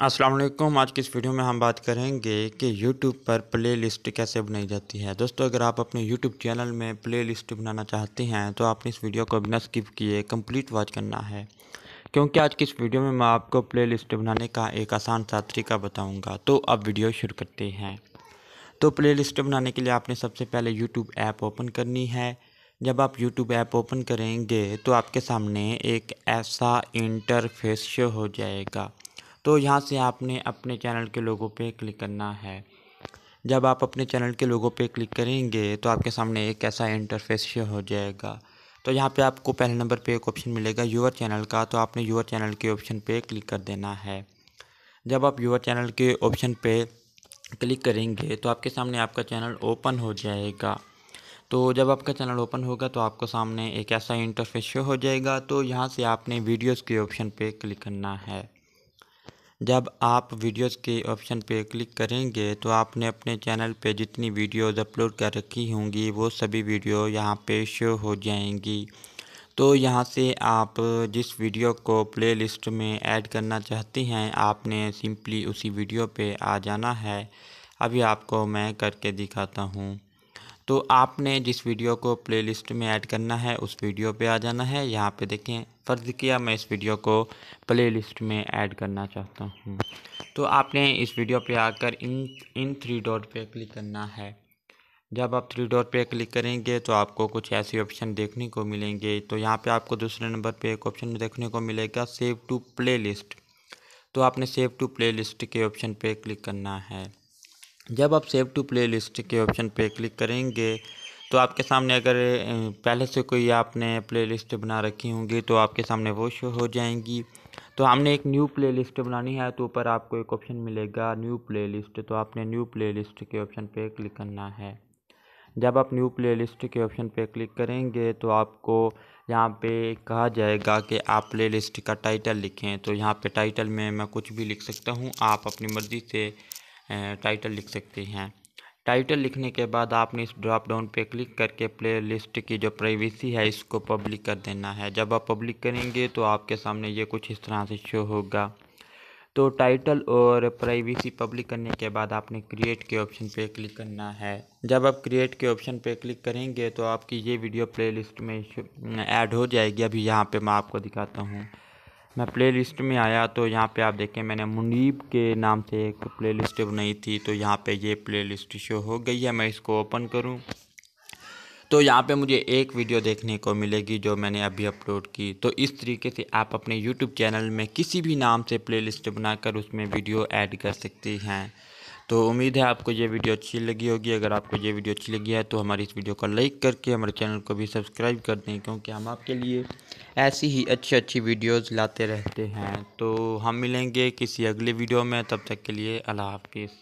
अस्सलाम वालेकुम आज की इस वीडियो में हम बात करेंगे कि YouTube पर प्लेलिस्ट कैसे बनाई जाती है दोस्तों अगर आप अपने YouTube चैनल में प्लेलिस्ट बनाना चाहते हैं तो आपने इस वीडियो को बिना स्किप किए कंप्लीट वॉच करना है क्योंकि आज की इस वीडियो में मैं आपको प्लेलिस्ट बनाने का एक आसान सा तरीका बताऊँगा तो अब वीडियो शुरू करते हैं तो लिस्ट बनाने के लिए आपने सबसे पहले यूट्यूब ऐप ओपन करनी है जब आप YouTube ऐप ओपन करेंगे तो आपके सामने एक ऐसा इंटरफेस शो हो जाएगा तो यहाँ से आपने अपने चैनल के लोगों पे क्लिक करना है जब आप अपने चैनल के लोगों पे क्लिक करेंगे तो आपके सामने एक ऐसा इंटरफेस हो जाएगा तो यहाँ पे आपको पहले नंबर पे एक ऑप्शन मिलेगा यूअर चैनल का तो आपने यूर चैनल के ऑप्शन पे क्लिक कर देना है जब आप यूवर चैनल के ऑप्शन पे क्लिक करेंगे तो आपके सामने आपका चैनल ओपन हो जाएगा तो जब आपका चैनल ओपन होगा तो आपको सामने एक ऐसा इंटरफेस शो हो जाएगा तो यहाँ से आपने वीडियोस के ऑप्शन पे क्लिक करना है जब आप वीडियोस के ऑप्शन पर क्लिक करेंगे तो आपने अपने चैनल पे जितनी वीडियोस अपलोड कर रखी होंगी वो सभी वीडियो यहाँ पे शो हो जाएंगी तो यहाँ से आप जिस वीडियो को प्लेलिस्ट में ऐड करना चाहती हैं आपने सिंपली उसी वीडियो पे आ जाना है अभी आपको मैं करके दिखाता हूँ तो आपने जिस वीडियो को प्लेलिस्ट में ऐड करना है उस वीडियो पे आ जाना है यहाँ पे देखें फ़र्ज़ किया मैं इस वीडियो को प्लेलिस्ट में ऐड करना चाहता हूँ तो आपने इस वीडियो पे आकर इन इन थ्री डॉट पे क्लिक करना है जब आप थ्री डॉट पे क्लिक करेंगे तो आपको कुछ ऐसे ऑप्शन देखने को मिलेंगे तो यहाँ पे आपको दूसरे नंबर पे एक ऑप्शन देखने को मिलेगा सेव टू प्लेलिस्ट तो आपने सेव टू प्लेलिस्ट के ऑप्शन पे क्लिक करना है जब आप सेव टू प्लेलिस्ट के ऑप्शन पे क्लिक करेंगे तो आपके सामने अगर पहले से कोई आपने प्लेलिस्ट बना रखी होंगी तो आपके सामने वो शो हो जाएंगी तो हमने एक न्यू प्लेलिस्ट बनानी है तो ऊपर आपको एक ऑप्शन मिलेगा न्यू प्लेलिस्ट तो आपने न्यू प्लेलिस्ट के ऑप्शन पे क्लिक करना है जब आप न्यू प्लेलिस्ट के ऑप्शन पे क्लिक करेंगे तो आपको यहाँ पे कहा जाएगा कि आप प्लेलिस्ट का टाइटल लिखें तो यहाँ पे टाइटल में मैं कुछ भी लिख सकता हूँ आप अपनी मर्ज़ी से टाइटल लिख सकते हैं टाइटल लिखने के बाद आपने इस ड्रॉप डाउन पे क्लिक करके प्ले लिस्ट की जो प्राइवेसी है इसको पब्लिक कर देना है जब आप पब्लिक करेंगे तो आपके सामने ये कुछ इस तरह से शो होगा तो टाइटल और प्राइवेसी पब्लिक करने के बाद आपने क्रिएट के ऑप्शन पे क्लिक करना है जब आप क्रिएट के ऑप्शन पे क्लिक करेंगे तो आपकी ये वीडियो प्लेलिस्ट में ऐड हो जाएगी अभी यहाँ पे मैं आपको दिखाता हूँ मैं प्लेलिस्ट में आया तो यहाँ पे आप देखें मैंने मुनीब के नाम से एक प्लेलिस्ट बनाई थी तो यहाँ पे ये प्लेलिस्ट शो हो गई है मैं इसको ओपन करूँ तो यहाँ पे मुझे एक वीडियो देखने को मिलेगी जो मैंने अभी अपलोड की तो इस तरीके से आप अपने यूट्यूब चैनल में किसी भी नाम से प्ले बनाकर उसमें वीडियो ऐड कर सकती हैं तो उम्मीद है आपको ये वीडियो अच्छी लगी होगी अगर आपको ये वीडियो अच्छी लगी है तो हमारी इस वीडियो को लाइक करके हमारे चैनल को भी सब्सक्राइब कर दें क्योंकि हम आपके लिए ऐसी ही अच्छी अच्छी वीडियोज़ लाते रहते हैं तो हम मिलेंगे किसी अगले वीडियो में तब तक के लिए अल्लाह हाफिज़